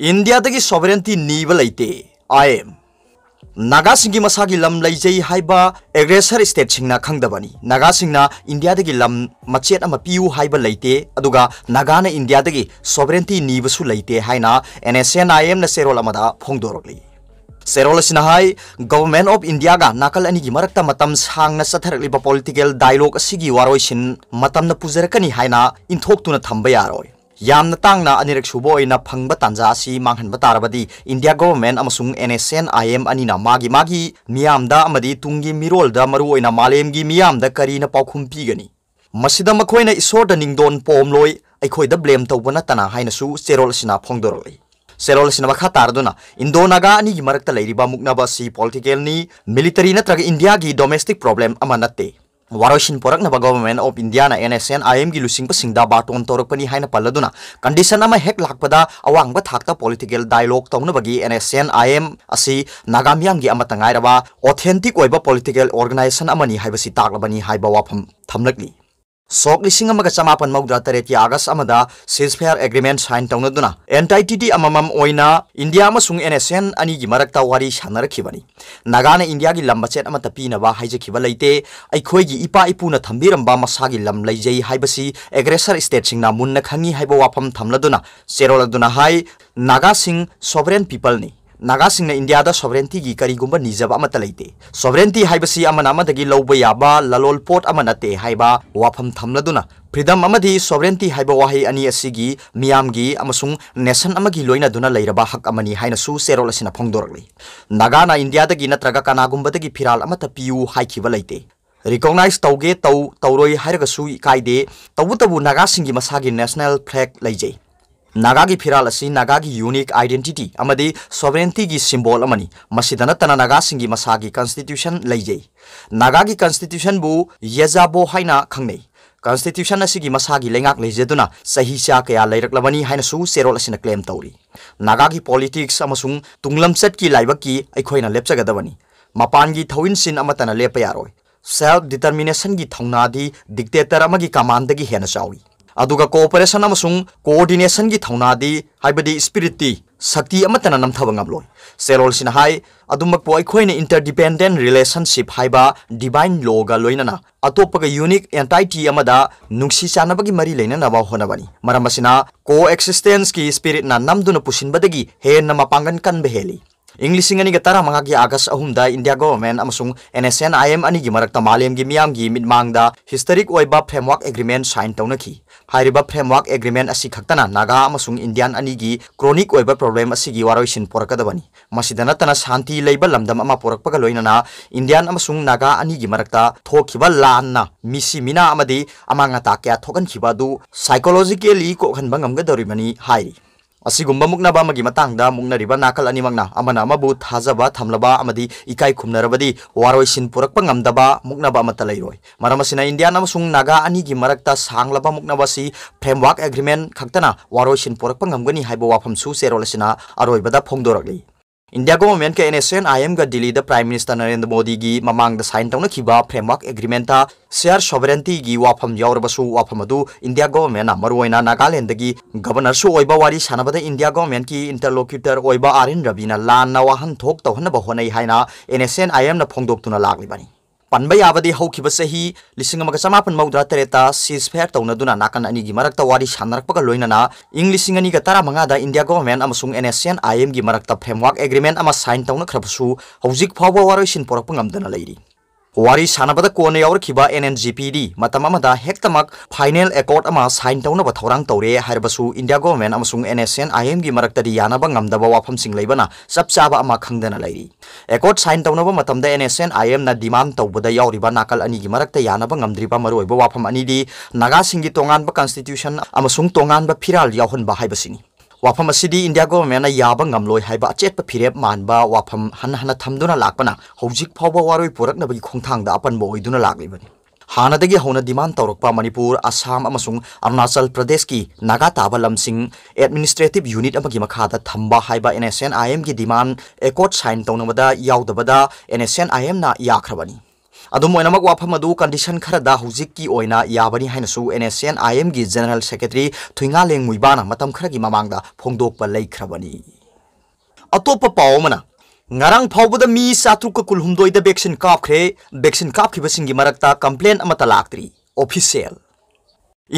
India की sovereignty निबलते आएम नागासी मसा की लम लैब एग्रेसर स्टेट खादबनी नागा इंडिया की लम मचे पीते नागा इंडिया की सोवरेंटी निबू लेते हैं N S N I M सेरोल फोंदोरली सेरोल गवर्नमेंट ऑफ इंडिया का नाकल अगर मरक् सांगली पोलिटिकल डायलोग की वारोसी पुजरकनी इंथोक्त थम्बारोय ꯌꯥꯝꯅ ꯇꯥꯡꯅ ꯑꯅꯤꯔꯛ ꯁꯨꯕ ꯑꯣꯏꯅ ꯐꯪꯕ ꯇꯥꯟꯖꯥ ꯑꯁꯤ ꯃꯥꯡꯍꯟꯕ ꯇꯥꯔꯕꯗꯤ ꯏꯟꯗꯤꯌꯥ ꯒꯣꯚꯔꯟꯃꯦꯟꯠ ꯑꯃꯁꯨꯡ N S N I M ꯑꯅꯤꯅ ꯃꯥꯒꯤ ꯃꯥꯒꯤ ꯃꯤꯌꯥꯝꯗ ꯑꯃꯗꯤ ꯇꯨꯡꯒꯤ ꯃꯤꯔꯣꯜꯗ ꯃꯔꯨꯑꯣꯏꯅ ꯃꯥꯂꯦꯝꯒꯤ ꯃꯤꯌꯥꯝꯗ ꯀꯔꯤꯅ ꯄꯥꯎꯈꯨꯝ ꯄꯤꯒꯅꯤ ꯃꯁꯤꯗ ꯃꯈꯣꯏꯅ ꯏꯁꯣꯔꯗ ꯅꯤꯡꯗꯣꯟ ꯄꯣꯝꯂꯣꯏ ꯑꯩꯈꯣꯏꯗ ꯕ꯭ꯂꯦꯝ ꯇꯧꯕ ꯅꯠꯇꯅ ꯍꯥꯏꯅꯁꯨ ꯆꯦꯔꯣꯜ ꯑꯁꯤꯅ ꯐꯣꯡꯗꯣꯔꯛꯂꯤ ꯆꯦꯔꯣꯜ ꯑꯁꯤꯅ ꯃꯈꯥ ꯇꯥꯔꯗꯨꯅ ꯏꯟꯗꯣ ꯅꯥꯒꯥ ꯑꯅꯤꯒꯤ ꯃꯔꯛꯇ ꯂꯩꯔꯤꯕ ꯃꯨꯛꯅꯕ ꯑꯁꯤ ꯄꯣꯂꯤꯇꯤꯀꯦꯜꯅꯤ ꯃꯤꯂꯤꯇꯔꯤ ꯅꯠꯇ꯭ꯔꯒ ꯏꯟꯗꯤꯌꯥꯒꯤ ꯗꯣꯃꯦꯁꯇꯤꯛ ꯄ꯭ꯔꯣꯕ꯭ꯂꯦꯝ ꯑꯃ ꯅꯠꯇꯦ वरोसिन पोरकनब government of India I M की लुसिंगपसिंगदा बाटोन तौरकपनी है पल्लदुना कंडीशन हेक लापदा अवांगब थाकता पॉलिटिकल डायलॉग तौनबगी एनएसएन आईएम असि नागामियाम की अमत ऑथेंटिक पॉलिटिकल ऑर्गेनाइजेशन ताकलबनी वाफम थमलकली ꯁꯣꯛ ꯂꯤꯁꯤꯡ ꯑꯃꯒ ꯆꯃꯥꯄꯟ ꯃꯧꯗ꯭ꯔꯥ ꯇꯔꯦꯠꯀꯤ ꯑꯥꯒꯁ ꯑꯃꯗ ꯁꯤꯁꯐꯦꯌꯔ ꯑꯦꯒ꯭ꯔꯤꯃꯦꯟ ꯁꯥꯏꯟ ꯇꯧꯅꯗꯨꯅ ꯑꯦꯟꯇꯥꯏꯇꯤꯇꯤ ꯑꯃꯃꯝ ꯑꯣꯏꯅ ꯏꯟꯗꯤꯌꯥ ꯑꯃꯁꯨꯡ ꯑꯦꯟ ꯑꯦꯁ ꯑꯦꯟ ꯑꯅꯤꯒꯤ ꯃꯔꯛꯇ ꯋꯥꯔꯤ ꯁꯥꯟꯅꯔꯛꯈꯤꯕꯅꯤ ꯅꯥꯒꯥꯅ ꯏꯟꯗꯤꯌꯥꯒꯤ ꯂꯝ ꯃꯆꯦꯠ ꯑꯃꯠꯇ ꯄꯤꯅꯕ ꯍꯥꯏꯖꯈꯤꯕ ꯂꯩꯇꯦ ꯑꯩꯈꯣꯏꯒꯤ ꯏꯄꯥ ꯏꯄꯨꯅ ꯊꯝꯕꯤꯔꯝꯕ ꯃꯁꯥꯒꯤ ꯂꯝ ꯂꯩꯖꯩ ꯍꯥꯏꯕꯁꯤ ꯑꯦꯒ꯭ꯔꯦꯁꯔ ꯏꯁꯇꯦꯠꯁꯤꯡꯅ ꯃꯨꯟꯅ ꯈꯪꯉꯤ ꯍꯥꯏꯕ ꯋꯥꯐꯝ ꯊꯝꯂꯗꯨꯅ ꯆꯦꯔꯣꯜ ꯑꯗꯨꯅ ꯍꯥꯏ ꯅꯥꯒꯥꯁꯤꯡ ꯁꯣꯚꯔꯦꯟ ꯄꯤꯄꯜꯅꯤ नागासिंगना इंडियादा सोवरेंटी करीगुब निजब सोवरेंटी है लौब याब ललोल पोट नते वाफम थमलदुना फ्रीडम सोवरेंटी है वही अनी मियाम की चेरोल फोंदोरली नागाना इंडिया नत्रग कनागुबदी फिराल पीयू हाइब लेते रिकोगनाइज तौगे तौ तौरोई इकायदे तब तबू नागासिंगी मसागी नेशनल फ्लैग लेजे 나가기 피랄 아시 나가기 유닉 아이덴티티 아마디 소베렌티기 심볼 아마니 마시다나 따나 나가싱기 마사기 컨스티튜션 레이제 나가기 컨스티튜션 부 예자보 하이나 캉네 constitution asigi masagi lengak lejaduna sahi cha kya lairaklabani haina su serol asina claim tawri nagagi politics amasung tunglamchat ki laibaki aikhoina lepchagadawani mapangi thawin sin amatana lepa yaroi self determination gi thongna di dictator amagi command gi hena chawi अदुगा cooperation coordination की थौनादी हाइबदी स्पिरिटी शक्ति अमतना नमथब ngam सेलोल सिन हाई अदुमक पो रिलेशनशिप हाइबा डिवाइन लॉ गा यूनिक एंटाइटी अमदा नुंगसी की मरी लेना नवा होनबनी मरमसिना कोएक्सिस्टेंस की स्पीरीट ना नमदुन पुसिन हेन नमपांगन कन हेली इंग्लिश अनिग तरह मंगी अगस्त अहमद India government N I M अनी मरक्ता मालेम की मियाम की मिटमांग हिस्टरिक फ्रेमवर्क एग्रीमें साइन तौनखी फ्रेमवर्क एग्रीमेंट खतना नागा इंडियान अनी क्रोनीक क्रोनिक प्रॉब्लम असी वारोसिन पोरकदबनी नतना शांति लेब नागा अनी की मरक्ता थोखिब लाना मिसी क्या थोकनखिब साइकोलॉजिकली कोखनब ꯑꯁꯤꯒꯨꯝꯕ ꯃꯨꯛꯅꯕ ꯑꯃꯒꯤ ꯃꯇꯥꯡꯗ ꯃꯨꯛꯅꯔꯤꯕ ꯅꯥꯀꯜ ꯑꯅꯤꯃꯛꯅ ꯑꯃꯅ ꯑꯃꯕꯨ ꯊꯥꯖꯕ ꯊꯝꯂꯕ ꯑꯃꯗꯤ ꯏꯀꯥꯏ ꯈꯨꯝꯅꯔꯕꯗꯤ ꯋꯥꯔꯣꯏꯁꯤꯟ ꯄꯨꯔꯛꯄ ꯉꯝꯗꯕ ꯃꯨꯛꯅꯕ ꯑꯃꯠꯇ ꯂꯩꯔꯣꯏ ꯃꯔꯝ ꯑꯁꯤꯅ ꯏꯟꯗꯤꯌꯥꯟ ꯑꯃꯁꯨꯡ ꯅꯥꯒꯥ ꯑꯅꯤꯒꯤ ꯃꯔꯛꯇ ꯁꯥꯡꯂꯕ ꯃꯨꯛꯅꯕ ꯑꯁꯤ ꯐ꯭ꯔꯦꯝꯋꯥꯔꯛ ꯑꯦꯒ꯭ꯔꯤꯃꯦꯟ ꯈꯛꯇꯅ ꯋꯥꯔꯣꯏꯁꯤꯟ ꯄꯨꯔꯛꯄ ꯉꯝꯒꯅꯤ ꯍꯥꯏꯕ ꯋꯥꯐꯝꯁꯨ ꯆꯦꯔꯣꯜ ꯑꯁꯤꯅ ꯑꯔꯣꯏꯕꯗ ꯐꯣꯡꯗꯣꯔꯛꯂꯤ India government ke NSN IM ga Delhi da Prime Minister Narendra Modi gi mamang da sign tawna khiba framework agreement ta share sovereignty gi wafam yawrabasu wafam adu India government amaroina Nagaland gi governor su oiba wari sanabada India government ki interlocutor oiba Arin Rabina lan na wahan thok tawhna ba honai haina NSN IM na phongdok tuna lagli bani पनब याबदे चमापन मौद्रा तरेता ceasefire तौनदुना नाकन अनिगी मरकता वारी सानरकपग लोइनना इं लिसिंग अनिग तरा मंगादा India government N NSN IM गी मरकता फ्रेमवर्क एग्रीमेंट सैन साइन तौनखरबसु हौजिक फाववा वारोइसिन पोरकप वारी सानबद कोने एन एनएनजीपीडी पी अमदा हेक्तमक फाइनल एकॉर्ड अमा साइन तौब थौरांग तौरे है इंडिया गवर्नमेंट अमसुंग एनएसएन आईएम की मरक्तदि यानब ngamदब वाफमसिंग लेबना सब चाब अमा खंगदना लैरी एकॉर्ड साइन तौनब मतमद एनएसएन आईएम ना डिमांड तौबद यौरिब नाकल अनी यानब ngamद्रिब मरोइब वाफम अनीदि नागा सिंगी तोंगानब कॉन्स्टिट्यूशन अमसुंग तोंगानब फिराल हायबसिनी wafam asidi India government yaba ngamloi haiba achet pa phirep manba wafam han hana thamduna lakpana hojik phawba waroi porakna bagi khongthang da apan bo oiduna lakli bani हानादगी हौन डिमांड तौरपा मणिपुर असम अमसुंग अरुणाचल प्रदेश की नागा ताबा लमसिंग एडमिनिस्ट्रेटिव यूनिट अमगी मखादा थंबा हाइबा एनएसएन आईएम की डिमांड एकॉर्ड साइन तौनबदा यावदबदा एनएसएन आईएम ना याखरबनी अदम ओइनमक वाफम अदु कंडीशन खरदा हुजिककी ओइना याबनी हाइनसु एनएसएन आईएम की जनरल सेक्रेटरी थुइंगा लेंग मुइबाना मतम खरगी ममांगदा फोंगदोक प लेखरबनी अतोप पाओमना ngarang phawbada mi satruka kulhumdoida vaccine kapkhre vaccine kapkhibasing gi marakta complaint amata laktri official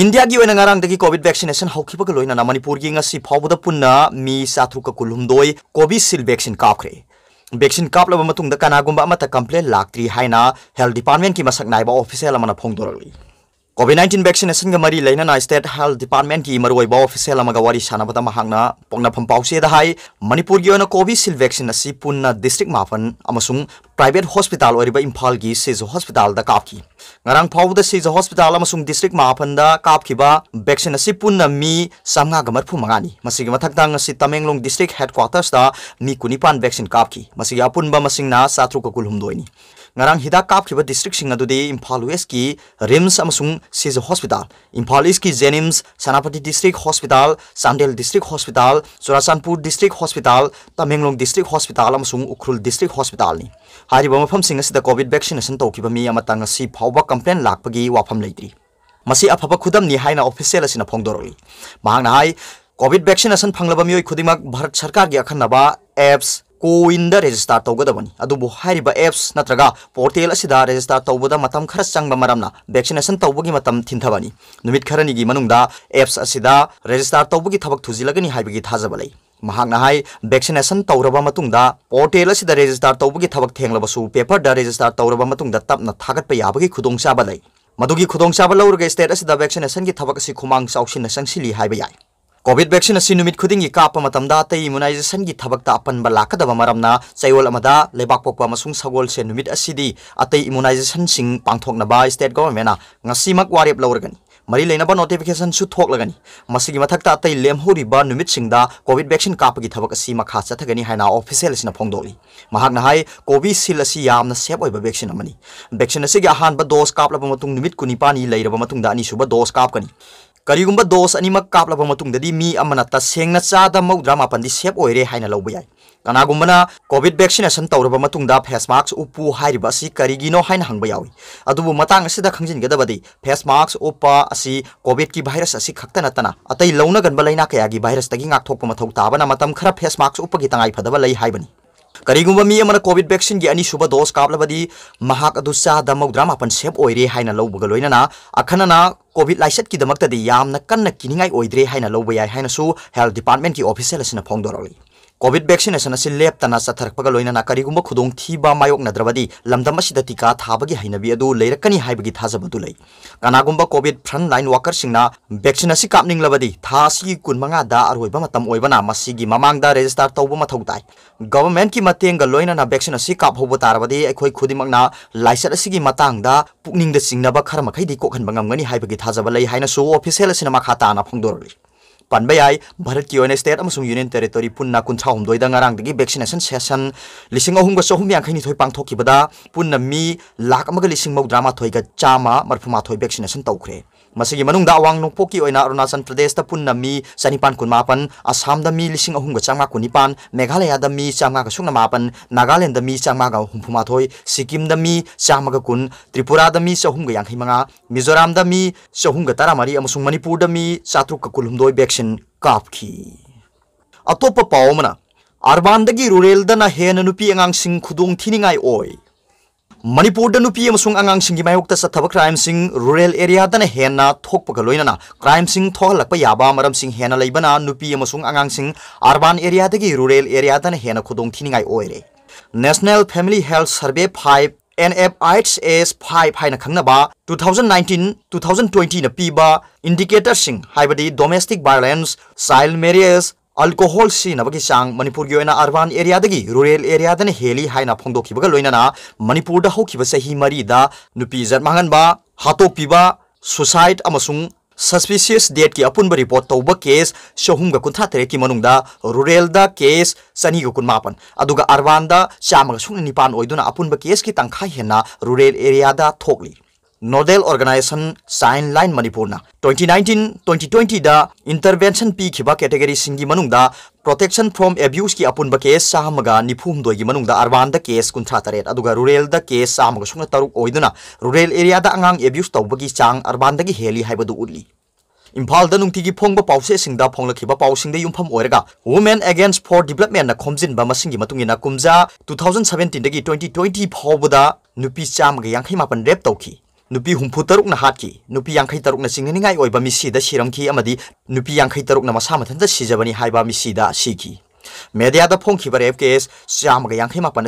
India की ngarang dagi covid vaccination haukiba loina na manipur gi ngasi phawbada punna mi satruka kulhumdoi covishield vaccine kapkhre vaccine कापलब कनागुम complain लाक्री है health department की मसक नाइब official फोंदोरली Covid nineteen ꯚꯦꯛꯁꯤꯅꯦꯁꯟꯒ ꯃꯔꯤ ꯂꯩꯅꯅ ꯁ꯭ꯇꯦꯠ ꯍꯦꯜꯊ ꯗꯤꯄꯥꯔꯠꯃꯦꯟꯠꯀꯤ ꯃꯔꯨꯑꯣꯏꯕ ꯑꯣꯐꯤꯁꯦꯜ ꯑꯃꯒ ꯋꯥꯔꯤ ꯁꯥꯟꯅꯕꯗ ꯃꯍꯥꯛꯅ ꯄꯣꯛꯅꯐꯝ ꯄꯥꯎꯆꯦꯗ ꯍꯥꯏ ꯃꯅꯤꯄꯨꯔꯒꯤ ꯑꯣꯏꯅ ꯀꯣꯚꯤꯁꯤꯜ ꯚꯦꯛꯁꯤꯟ ꯑꯁꯤ ꯄꯨꯟꯅ ꯗꯤꯁꯇ꯭ꯔꯤꯛ ꯃꯥꯄꯟ ꯑꯃꯁꯨꯡ ꯄ꯭ꯔꯥꯏꯕꯦꯠ ꯍꯣꯁꯄꯤꯇꯥꯜ ꯑꯣꯏꯔꯤꯕ ꯏꯝꯐꯥꯜꯒꯤ ꯁꯤꯖ ꯍꯣꯁꯄꯤꯇꯥꯜꯗ ꯀꯥꯞꯈꯤ ꯉꯔꯥꯡ ꯐꯥꯎꯕꯗ ꯁꯤꯖ ꯍꯣꯁꯄꯤꯇꯥꯜ ꯑꯃꯁꯨꯡ ꯗꯤꯁꯇ꯭ꯔꯤꯛ ꯃꯥꯄꯟꯗ ꯀꯥꯞꯈꯤꯕ ꯚꯦꯛꯁꯤꯟ ꯑꯁꯤ ꯄꯨꯟꯅ ꯃꯤ ꯆꯥꯝꯃꯉꯥꯒ ꯃꯔꯐꯨ ꯃꯉꯥꯅꯤ ꯃꯁꯤꯒꯤ ꯃꯊꯛꯇ ꯉꯁꯤ ꯇꯃꯦꯡꯂꯣꯡ ꯗꯤꯁꯇ꯭ꯔꯤꯛ ꯍꯦꯗꯀ꯭ꯋꯥꯔꯇꯔꯁꯇ ꯃꯤ ꯀꯨꯟꯅꯤꯄꯥꯟ ꯚꯦꯛꯁꯤꯟ ꯀꯥꯞꯈꯤ ꯃꯁꯤꯒꯤ ꯑꯄꯨꯟꯕ ꯃꯁꯤꯡꯅ ꯆꯥꯇ꯭ꯔꯨꯛꯀ ꯀꯨꯜꯍꯨꯝꯗꯣꯏꯅꯤ ngarang hida kap khiba district sing adudi Imphal West ki Rims amasung Sis Hospital Imphal East ki Jenims sanapati District Hospital sandel District Hospital surasanpur District Hospital Tamenglong District Hospital amasung Ukhrul District Hospital ni hariba mafam sing asida COVID vaccination tokhiba mi amatang si phawba complaint lakpagi wafam leitri masi afaba khudam ni haina official asina phongdoroli mahang na hai Covid vaccination फंगलब मियो खुदिमक भारत सरकार की अखनबा apps CoWIN register तौदी apps नग portal register तौबदा खर चंगना मरमना वैक्सीनेशन तौबगी खरनी एप्स असिदा रजिस्टर तब की थब हाइबगी थाजबलै महाकना हाय वैक्सीनेशन तौरबा मतुंगदा पोर्टल असिदा रजिस्टर तौबगी थबक थेंगलबसु पेपर रजिस्टर तौरबा मतुंगदा तपना थागत पयाबगी खुदोंचाबलै स्टेट असिदा की थबक अ खुम चाउसिन चंसी हाइबयाई कोविड वैक्सीन असी नुमित खुदिंग कापम अत इमुनाइजेशन की थबक अपन लाकदम चयोल लेपोप सगोल से नुमित अत इमुनाइजेशन सिंह पांथोना स्टेट गवर्नमेंटना वारेब लौरगन मरी लेना नोटिफिकेशन थोलगनी मधक् अत लेमद कोविड वैक्सीन काप की थबक मखा चतगनी है ऑफिसल फोदली कोविशील सेफ हो वैक्सीन वैक्सीन अहब दोस कापनी लेब दोस कापनी करीगुब दोस अनीम काप्लबी सें मौद्रा मपन की सेफ ओर है कनागुब कोविड वैक्सीनेसन तौर फेसमास्क उपूब करीगीनो है हम ये अब खजिगदी फेसमास्क उपविड की भाईरस खत नतना अत लौनगन लेना कया की भाईरस की गाथोप मौ ताब खर फेसमास्क उप की तंगाई फदबी करीगुब मी अमर कोविड वैक्सीन की अनीसुब दोस का महाक अदु चादा मौद्रा मापन सेब ओइरे हाइना लौबग अखनना कोविड लाइसेट की दमकतदी यामना कन्ना ओइद्रे हाइना हाइनासु हेल्थ डिपार्टमेंट की ऑफिसियल असिना कोविड वैक्सीनेशन से चथरप लोना लोनना करीगुब खुदीब मायोनद्रबी लमदम टीका थाबी हईनबी ले कनागुब Covid front line worker vaccine कापनीबी था कुन मंगाद अरबना ममांग रेजिस्टर तब मौ ताई गवर्नमेंट की मतंग लोनना वैक्सीन कापहब तारबी अखोई खुदम लाइसर की पुनिंग चिंब खर मखी थाजब ले ऑफिसल फोंदोरली ꯄꯥꯟꯕ ꯌꯥꯏ ꯚꯥꯔꯠꯀꯤ ꯑꯣꯏꯅ ꯁ꯭ꯇꯦꯠ ꯑꯃꯁꯨꯡ ꯌꯨꯅꯤꯌꯟ ꯇꯦꯔꯤꯇꯣꯔꯤ ꯄꯨꯟꯅ ꯀꯨꯟꯊ꯭ꯔꯥꯍꯨꯝꯗꯣꯏꯗ ꯉꯔꯥꯡꯗꯒꯤ ꯚꯦꯛꯁꯤꯅꯦꯁꯟ ꯁꯦꯁꯟ ꯂꯤꯁꯤꯡ ꯑꯍꯨꯝꯒ ꯆꯍꯨꯝ ꯌꯥꯡꯈꯩꯅꯤꯊꯣꯏ ꯄꯥꯡꯊꯣꯛꯈꯤꯕꯗ ꯄꯨꯟꯅ ꯃꯤ ꯂꯥꯈ ꯑꯃꯒ ꯂꯤꯁꯤꯡ ꯃꯧꯗ꯭ꯔꯥꯃꯥꯊꯣꯏꯒ ꯆꯥꯝꯃ ꯃꯔꯐꯨꯃꯥꯊꯣꯏ ꯚꯦꯛꯁꯤꯅꯦꯁꯟ ꯇꯧꯈ꯭ꯔꯦ ꯃꯁꯤꯒꯤ ꯃꯅꯨꯡꯗ ꯑꯋꯥꯡ ꯅꯣꯡꯄꯣꯛꯀꯤ ꯑꯣꯏꯅ ꯑꯔꯨꯅꯥꯆꯜ ꯄ꯭ꯔꯗꯦꯁꯇ ꯄꯨꯟꯅ ꯃꯤ ꯆꯅꯤꯄꯥꯟ ꯀꯨꯟꯃꯥꯄꯟ ꯑꯁꯥꯝꯗ ꯃꯤ ꯂꯤꯁꯤꯡ ꯑꯍꯨꯝꯒ ꯆꯥꯝꯃꯉꯥ ꯀꯨꯟꯅꯤꯄꯥꯟ ꯃꯦꯘꯥꯂꯌꯥꯗ ꯃꯤ ꯆꯥꯝꯃꯉꯥꯒ ꯁꯨꯞꯅ ꯃꯥꯄꯟ ꯅꯥꯒꯥꯂꯦꯟꯗ ꯃꯤ ꯆꯥꯝꯃꯉꯥꯒ ꯍꯨꯝꯐꯨꯃꯥꯊꯣꯏ ꯁꯤꯛꯀꯤꯝꯗ ꯃꯤ ꯆꯥꯝꯃꯒ ꯀꯨꯟ ꯇ꯭ꯔꯤꯄꯨꯔꯥꯗ ꯃꯤ ꯆꯍꯨꯝꯒ ꯌꯥꯡꯈꯩꯃꯉꯥ ꯃꯤꯖꯣꯔꯥꯝꯗ ꯃꯤ ꯆꯍꯨꯝꯒ ꯇꯔꯥꯃꯔꯤ ꯑꯃꯁꯨꯡ ꯃꯅꯤꯄꯨꯔꯗ ꯃꯤ ꯆꯥꯇ꯭ꯔꯨꯛꯀ ꯀꯨꯜꯍꯨꯝꯗꯣꯏ ꯚꯦꯛꯁꯤꯟ ꯀꯥꯞꯈꯤ ꯑꯇꯣꯞꯄ ꯄꯥꯎ ꯑꯃꯅ ꯑꯔꯕꯥꯟꯗꯒꯤ ꯔꯨꯔꯦꯜꯗꯅ ꯍꯦꯟꯅ ꯅꯨꯄꯤ ꯑꯉꯥꯡꯁꯤꯡ ꯈꯨꯗꯣꯡ ꯊꯤꯅꯤꯡꯉꯥꯏ ꯑꯣꯏ मनपुर नुपी आगाम मायोक्त चब क्राइम रूरल एरिया हेन थोपग लोनना क्राइम थोहलप याबम हेन लेबना नुपी आगाम अर्बान एरिया रूरल एरिया हेन खुदोंथीनिंगाई national family health survey five N F H S five है खब two thousand nineteen two thousand twenty पीब indicator domestic violence child marriage alcohol sinabagi sang manipur gi oina urban area dagi rural area dana heli haina phongdokibaga loinana manipur da hokiba sahi mari da nupi jat manganba hatokpiba suicide amasung suspicious date ki apunba report tauba case shohum ga kuntha tere ki manung da rural da case sani ga kunmapan aduga urban da chama ga sungni nipan oiduna apunba case ki tangkha hena rural area da thokli nodal organisation sign line Manipur twenty nineteen twenty twenty intervention पीब category protection from abuse की अपुन case सामग निफूमदी urban case कुंथ्रा तरह rural case चाहमग सून तरुक रूरल एरिया आगाम एब्यूस तब की चांग अरबान हेली है उली इम्फाल नुंगी फोंब पासेद फोंलब पासीद यूफम वुमेन एगेंस्ट फॉर डेवलपमेंट खोमजिन कुमजा two thousand seventeen twenty twenty फाउद चाम यांखी मापन रेप तौकी नुपी हुम्फु हाथ की नुपी यांखै तरुकना चिंहनिंगाई ओइबा मिसीदा नुपी यांखै तरुकना मसा मथनदा सिजबनी हाइबा मिसीदा सिकी मीडियाद रेप केस चामग यांखै मापन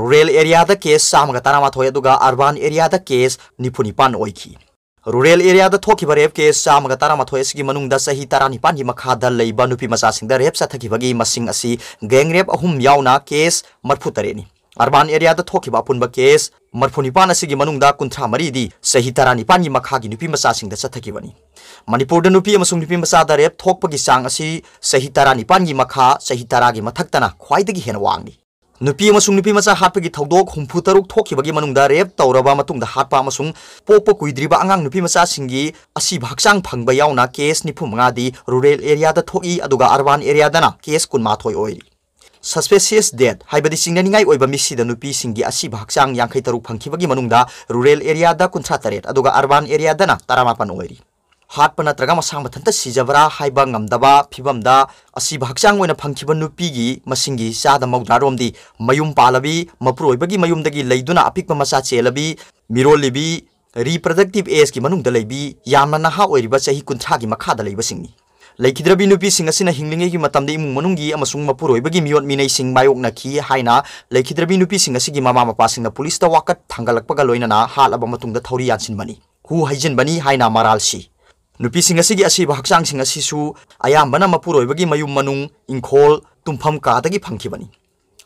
रूरल एरियाद केस चामग तानामाथोय दुगा अर्बन एरियाद केस निफु निपान ओइकी रूरल एरियाद थोखीब रेप केस चामग तानामाथोय सिगी मनुंगदा सही नुपी मसासिंगदा रेप साथखीबगी मसिंग असि गैंग रेप अहुम याउना केस मरफु तरेनी अर्बान एरियाद थोखिबा केस मरफुनिपान असिगी मनुंगदा कुंथ्रा मरीदी सही तरह निपान की मखा की नुपी मसा सिंह चथखिबनी मणिपुर नुपी अमसुंग चांग सही तरह निपान की मखा सही तरह की मथक्तना ख्वाइदगी हेन वांगनी नुपी अमसुंग नुपी मसा हाटपगी थौदोक तरुक थोखिबगी मनुंगदा रेप तौरबा मतुंगदा पोप कुइद्रिबा आंगांग नुपी मसा सिंगी केस निफु मंगादी रूरल एरियाद थोई अदुगा अर्बान केस कुनमाथोय ओइरी ꯁꯁꯄꯦꯁꯤꯌꯁ ꯗꯦꯠ ꯍꯥꯏꯕꯗꯤ ꯆꯤꯡꯅꯅꯤꯡꯉꯥꯏ ꯑꯣꯏꯕ ꯃꯤꯁꯤꯗ ꯅꯨꯄꯤꯁꯤꯡꯒꯤ ꯑꯁꯤꯕ ꯍꯛꯆꯥꯡ ꯌꯥꯡꯈꯩ ꯇꯔꯨꯛ ꯐꯪꯈꯤꯕꯒꯤ ꯃꯅꯨꯡꯗ ꯔꯨꯔꯦꯜ ꯑꯦꯔꯤꯌꯥꯗ ꯀꯨꯟꯊ꯭ꯔꯥ ꯇꯔꯦꯠ ꯑꯗꯨꯒ ꯑꯔꯕꯥꯟ ꯑꯦꯔꯤꯌꯥꯗꯅ ꯇꯔꯥꯃꯥꯄꯟ ꯑꯣꯏꯔꯤ ꯍꯥꯠꯄ ꯅꯠꯇ꯭ꯔꯒ ꯃꯁꯥ ꯃꯊꯟꯇ ꯁꯤꯖꯕ꯭ꯔꯥ ꯍꯥꯏꯕ ꯉꯝꯗꯕ ꯐꯤꯕꯝꯗ ꯑꯁꯤꯕ ꯍꯛꯆꯥꯡ ꯑꯣꯏꯅ ꯐꯪꯈꯤꯕ ꯅꯨꯄꯤꯒꯤ ꯃꯁꯤꯡꯒꯤ ꯆꯥꯗ ꯃꯧꯗ꯭ꯔꯥꯔꯣꯝꯗꯤ ꯃꯌꯨꯝ ꯄꯥꯜꯂꯕꯤ ꯃꯄꯨꯔꯣꯏꯕꯒꯤ ꯃꯌꯨꯝꯗꯒꯤ ꯂꯩꯗꯨꯅ ꯑꯄꯤꯛꯄ ꯃꯆꯥ ꯆꯦꯜꯂꯕꯤ ꯃꯤꯔꯣꯜꯂꯤꯕꯤ ꯔꯤꯄ꯭ꯔꯗꯛꯇꯤꯕ ꯑꯦꯖꯀꯤ ꯃꯅꯨꯡꯗ ꯂꯩꯕꯤ ꯌꯥꯝꯅ ꯅꯍꯥ ꯑꯣꯏꯔꯤꯕ ꯆꯍꯤ ꯀꯨꯟꯊ꯭ꯔꯥꯒꯤ ꯃꯈꯥꯗ ꯂꯩꯕꯁꯤꯡꯅꯤ लेखिद्रबी नुपीसिंग असिना हिंगलिंगेगी मतमदे इमुंग मनुंगी अमसुंग मपुरोइबगी मियोट मिनैसिंग मायोकनाखी हाइना लेखिद्रबी नुपीसिंग असिगी मामा मपासिंगना पुलिसता वाकत थांगलकपगा लोइनाना हालअब मतुंगदा थौरी यानसिनबनी हु हाइजिनबनी हाइना मरालसी नुपीसिंग असिगी असिब हक्चांगसिंग मपुरोइबगी मयुम मनुंग इंखोल तुम्फम कादगी फंखिबनी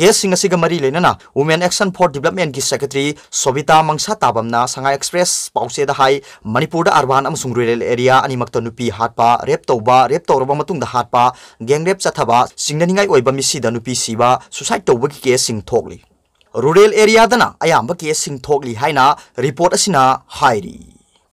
केससिंग मरी लेना वुमें एक्शन फॉर डेवलपमेंट की सेक्रेटरी सोबिता मंगसा ताबमना संघाई एक्सप्रेस पाउसेद है मणिपुर अर्बान रूरल एरिया अनीमक्त हाथ हाटपा रेप तौब रेप तौरब मतुंग हाटपा रेप चथब चिंगनिंगाई मिसीद नुपी सुसाइड तौब की केससिंग रूरल एरिया अब केससिंग है रिपोर्ट है